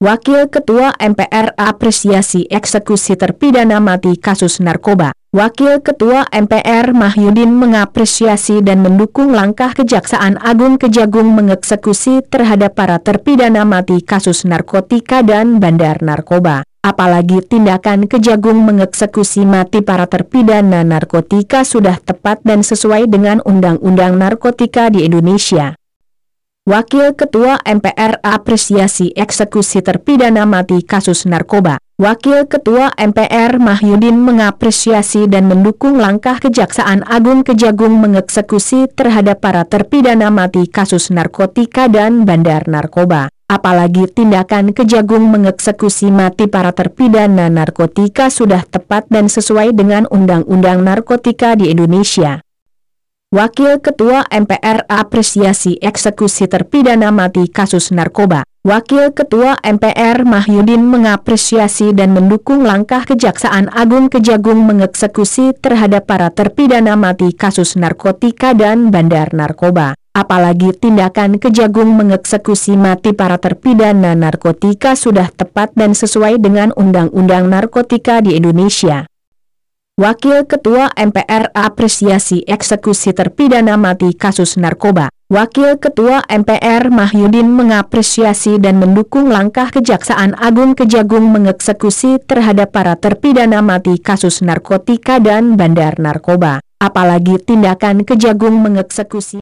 Wakil Ketua MPR apresiasi eksekusi terpidana mati kasus narkoba. Wakil Ketua MPR Mahyudin mengapresiasi dan mendukung langkah Kejaksaan Agung Kejagung mengeksekusi terhadap para terpidana mati kasus narkotika dan bandar narkoba. Apalagi tindakan Kejagung mengeksekusi mati para terpidana narkotika sudah tepat dan sesuai dengan Undang-Undang Narkotika di Indonesia. Wakil Ketua MPR apresiasi eksekusi terpidana mati kasus narkoba. Wakil Ketua MPR Mahyudin mengapresiasi dan mendukung langkah Kejaksaan Agung Kejagung mengeksekusi terhadap para terpidana mati kasus narkotika dan bandar narkoba. Apalagi tindakan Kejagung mengeksekusi mati para terpidana narkotika sudah tepat dan sesuai dengan Undang-Undang Narkotika di Indonesia. Wakil Ketua MPR apresiasi eksekusi terpidana mati kasus narkoba. Wakil Ketua MPR Mahyudin mengapresiasi dan mendukung langkah Kejaksaan Agung Kejagung mengeksekusi terhadap para terpidana mati kasus narkotika dan bandar narkoba. Apalagi tindakan Kejagung mengeksekusi mati para terpidana narkotika sudah tepat dan sesuai dengan Undang-Undang Narkotika di Indonesia. Wakil Ketua MPR apresiasi eksekusi terpidana mati kasus narkoba. Wakil Ketua MPR Mahyudin mengapresiasi dan mendukung langkah Kejaksaan Agung Kejagung mengeksekusi terhadap para terpidana mati kasus narkotika dan bandar narkoba. Apalagi tindakan Kejagung mengeksekusi